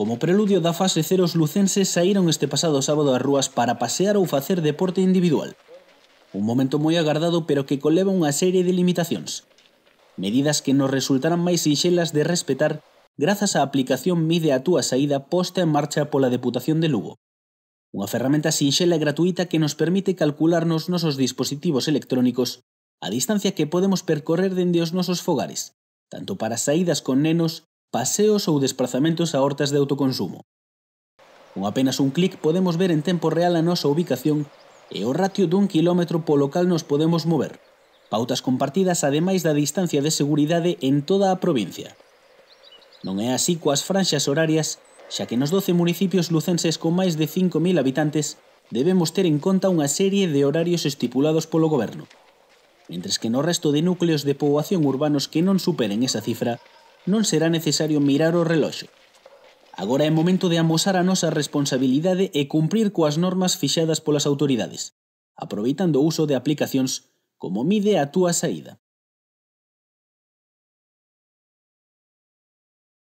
Como preludio da fase cero, os lucenses saíron este pasado sábado ás rúas para pasear ou facer deporte individual. Un momento moi agardado, pero que coleva unha serie de limitacións. Medidas que nos resultaran máis sinxelas de respetar grazas á aplicación Mide a túa saída posta en marcha pola Deputación de Lugo. Unha ferramenta sinxela e gratuita que nos permite calcular nos nosos dispositivos electrónicos a distancia que podemos percorrer dende os nosos fogares, tanto para saídas con nenos paseos ou desplazamentos a hortas de autoconsumo. Con apenas un clic podemos ver en tempo real a nosa ubicación e o ratio dun kilómetro polo cal nos podemos mover. Pautas compartidas ademais da distancia de seguridade en toda a provincia. Non é así coas franxas horarias, xa que nos 12 municipios lucenses con máis de 5.000 habitantes debemos ter en conta unha serie de horarios estipulados polo goberno. Mentres que no resto de núcleos de poboación urbanos que non superen esa cifra, non será necesario mirar o reloxo. Agora é momento de amosar a nosa responsabilidade e cumprir coas normas fixadas polas autoridades, aproveitando o uso de aplicacións como mide a túa saída.